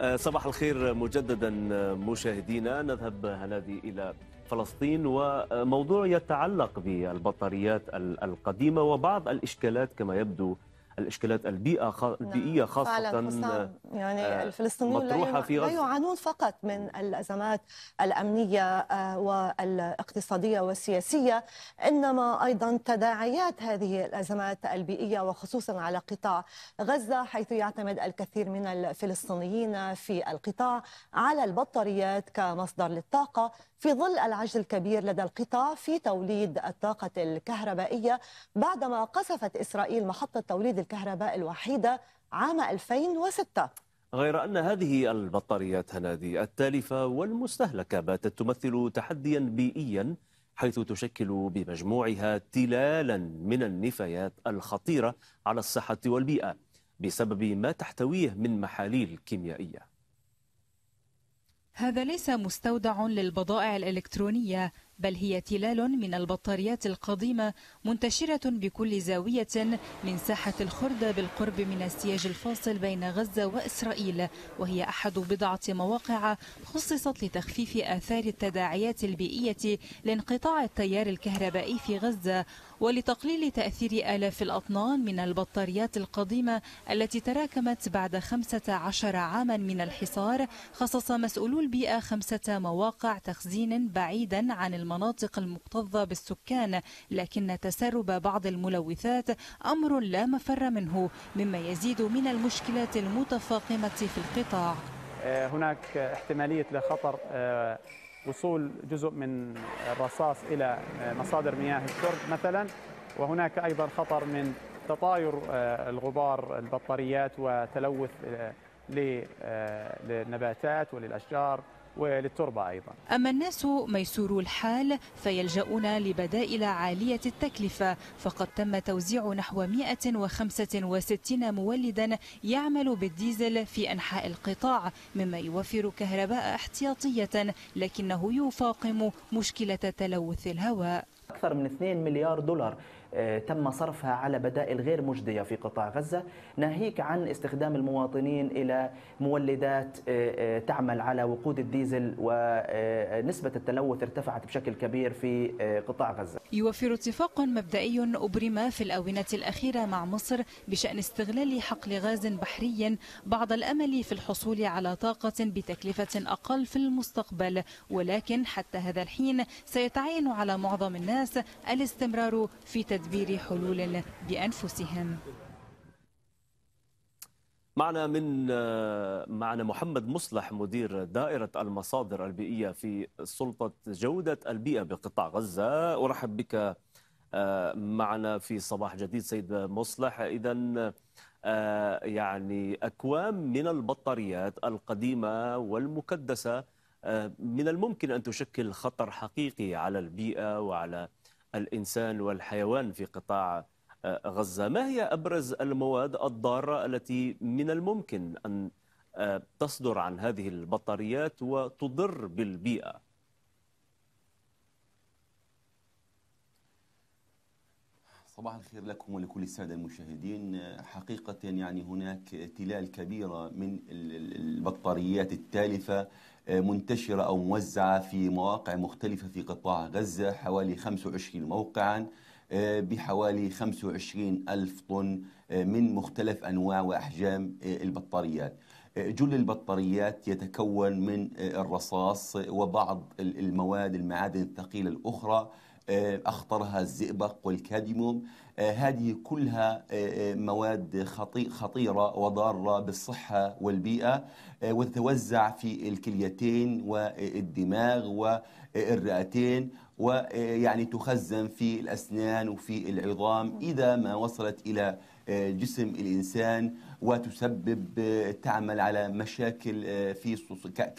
آه، صباح الخير مجددا آه، مشاهدينا نذهب هنادي إلى فلسطين وموضوع يتعلق بالبطاريات القديمة وبعض الإشكالات كما يبدو الاشكالات البيئه نعم. البيئيه خاصه فعلا آه، يعني الفلسطينيون لا يعانون فقط من الازمات الامنيه آه، والاقتصاديه والسياسيه انما ايضا تداعيات هذه الازمات البيئيه وخصوصا على قطاع غزه حيث يعتمد الكثير من الفلسطينيين في القطاع على البطاريات كمصدر للطاقه في ظل العجز الكبير لدى القطاع في توليد الطاقه الكهربائيه بعدما قصفت اسرائيل محطه توليد الكهرباء الوحيدة عام 2006 غير أن هذه البطاريات هنادي التالفة والمستهلكة باتت تمثل تحديا بيئيا حيث تشكل بمجموعها تلالا من النفايات الخطيرة على الصحة والبيئة بسبب ما تحتويه من محاليل كيميائية هذا ليس مستودع للبضائع الإلكترونية بل هي تلال من البطاريات القديمة منتشرة بكل زاوية من ساحة الخردة بالقرب من السياج الفاصل بين غزة وإسرائيل وهي أحد بضعة مواقع خصصت لتخفيف آثار التداعيات البيئية لانقطاع التيار الكهربائي في غزة ولتقليل تأثير آلاف الأطنان من البطاريات القديمة التي تراكمت بعد 15 عاما من الحصار خصص مسؤولو البيئة خمسة مواقع تخزين بعيدا عن المناطق المكتظة بالسكان لكن تسرب بعض الملوثات أمر لا مفر منه مما يزيد من المشكلات المتفاقمة في القطاع آه، هناك احتمالية لخطر آه، وصول جزء من الرصاص إلى مصادر مياه الشرب مثلا وهناك أيضا خطر من تطاير آه، الغبار البطاريات وتلوث آه، آه، للنباتات وللأشجار وللتربة أيضا أما الناس ميسور الحال فيلجؤون لبدائل عالية التكلفة فقد تم توزيع نحو 165 مولدا يعمل بالديزل في أنحاء القطاع مما يوفر كهرباء احتياطية لكنه يفاقم مشكلة تلوث الهواء أكثر من 2 مليار دولار آه، تم صرفها على بدائل غير مجدية في قطاع غزة ناهيك عن استخدام المواطنين إلى مولدات آه، آه، تعمل على وقود الديزل ونسبة التلوث ارتفعت بشكل كبير في قطاع غزة يوفر اتفاق مبدئي أبرم في الآونة الأخيرة مع مصر بشأن استغلال حقل غاز بحري بعض الأمل في الحصول على طاقة بتكلفة أقل في المستقبل ولكن حتى هذا الحين سيتعين على معظم الناس الاستمرار في تدريب تدبير حلول بأنفسهم معنا من معنا محمد مصلح مدير دائرة المصادر البيئية في سلطة جودة البيئة بقطاع غزة أرحب بك آه، معنا في صباح جديد سيد مصلح إذا آه، يعني أكوام من البطاريات القديمة والمكدسة آه، من الممكن أن تشكل خطر حقيقي على البيئة وعلى الإنسان والحيوان في قطاع آه، غزة ما هي أبرز المواد الضارة التي من الممكن أن آه، تصدر عن هذه البطاريات وتضر بالبيئة صباح الخير لكم ولكل السادة المشاهدين حقيقة يعني هناك تلال كبيرة من البطاريات التالفة منتشرة أو موزعة في مواقع مختلفة في قطاع غزة حوالي 25 موقعاً بحوالي 25 ألف طن من مختلف أنواع وأحجام البطاريات جل البطاريات يتكون من الرصاص وبعض المواد المعادن الثقيلة الأخرى آه، أخطرها الزئبق والكادميوم آه، هذه كلها آه، مواد خطيرة وضارة بالصحة والبيئة وتتوزع في الكليتين والدماغ والرئتين ويعني تخزن في الأسنان وفي العظام إذا ما وصلت إلى جسم الإنسان وتسبب آه، تعمل على مشاكل آه، في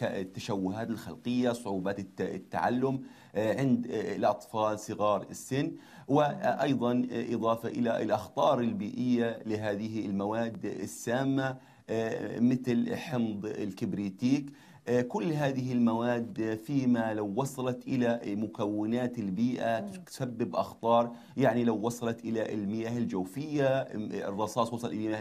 التشوهات الخلقية صعوبات التعلم آه، عند الأطفال صغار السن وأيضا إضافة إلى الأخطار البيئية لهذه المواد السامة آه، مثل حمض الكبريتيك آه، كل هذه المواد فيما لو وصلت إلى مكونات البيئة تسبب أخطار يعني لو وصلت إلى المياه الجوفية الرصاص وصل إلى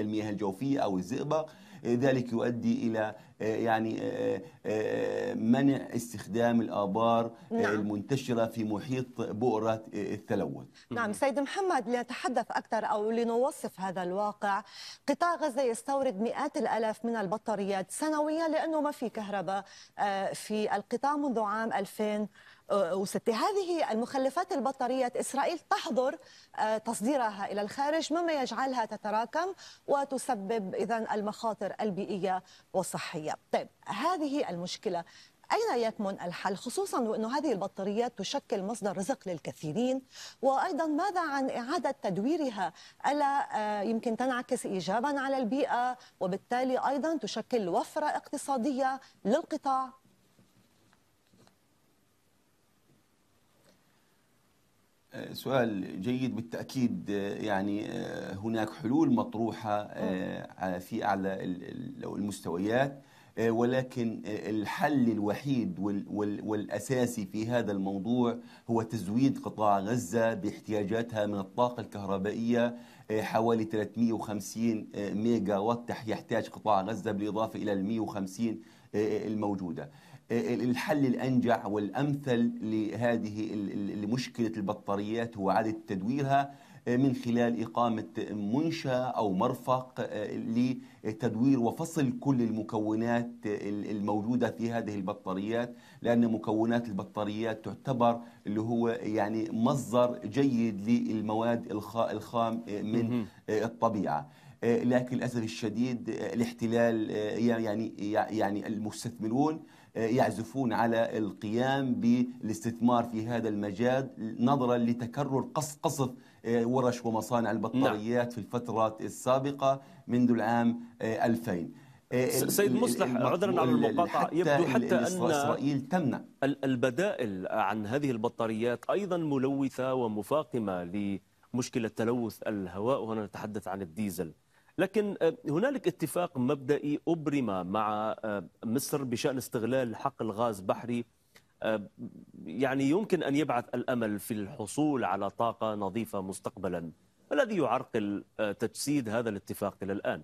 المياه الجوفية أو الزئبق ذلك يؤدي إلى آه، يعني آه، آه، منع استخدام الآبار نعم. المنتشرة في محيط بؤرة التلوث نعم سيد محمد لنتحدث أكثر أو لنوصف هذا الواقع قطاع غزة يستورد مئات الألاف من البطاريات سنويا لأنه ما في كهرباء في القطاع منذ عام 2000 وستة هذه المخلفات البطارية إسرائيل تحظر آه، تصديرها إلى الخارج مما يجعلها تتراكم وتسبب إذا المخاطر البيئية والصحية طيب هذه المشكلة أين يكمن الحل خصوصا وأن هذه البطاريات تشكل مصدر رزق للكثيرين وأيضا ماذا عن إعادة تدويرها ألا آه، يمكن تنعكس إيجابا على البيئة وبالتالي أيضا تشكل وفرة اقتصادية للقطاع سؤال جيد بالتأكيد آه، يعني آه، هناك حلول مطروحة آه، في أعلى المستويات ولكن الحل الوحيد والأساسي في هذا الموضوع هو تزويد قطاع غزة باحتياجاتها من الطاقة الكهربائية حوالي 350 ميجا وات يحتاج قطاع غزة بالإضافة إلى ال 150 الموجودة آه، الحل الأنجع والأمثل لهذه مشكله البطاريات هو إعادة تدويرها آه، من خلال إقامة منشاه أو مرفق آه، لتدوير وفصل كل المكونات الموجودة في هذه البطاريات لأن مكونات البطاريات تعتبر اللي هو يعني مصدر جيد للمواد الخام من الطبيعة لكن للأسف الشديد الاحتلال يعني يعني المستثمرون آه، يعزفون على القيام بالاستثمار في هذا المجال نظرا لتكرر قصف آه، ورش ومصانع البطاريات نعم. في الفترات السابقة منذ العام 2000 آه، سيد مصلح عذرا على المقاطعة يبدو حتى أن إسرائيل تمنع البدائل عن هذه البطاريات أيضا ملوثة ومفاقمة لمشكلة تلوث الهواء وهنا نتحدث عن الديزل لكن آه، هنالك اتفاق مبدئي أبرم مع آه، مصر بشأن استغلال حق الغاز بحري آه، يعني يمكن أن يبعث الأمل في الحصول على طاقة نظيفة مستقبلا ما الذي يعرقل تجسيد هذا الاتفاق إلى الآن؟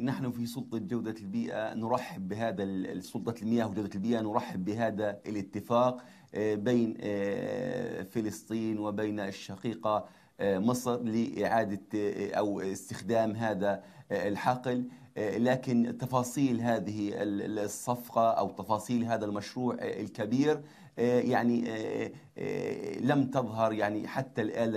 نحن في سلطة جودة البيئة نرحب بهذا سلطة المياه وجودة البيئة نرحب بهذا الاتفاق آه، بين آه، فلسطين وبين الشقيقة آه، مصر لإعادة أو استخدام هذا الحقل لكن تفاصيل هذه الصفقة أو تفاصيل هذا المشروع الكبير آه، يعني آه، آه، لم تظهر يعني حتى الآن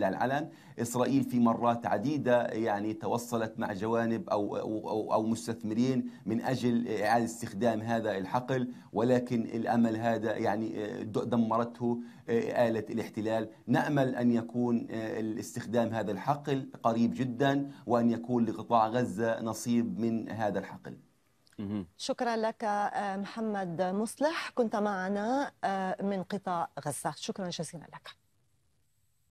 للعلن إسرائيل في مرات عديدة يعني توصلت مع جوانب أو, أو, أو مستثمرين من أجل إعادة استخدام هذا الحقل ولكن الأمل هذا يعني دمرته آلة الاحتلال نأمل أن يكون استخدام هذا الحقل قريب جدا وأن يكون لقطاع غزة نصيب من هذا الحقل شكرا لك آه، محمد مصلح كنت معنا آه، من قطاع غزة شكرا جزيلا لك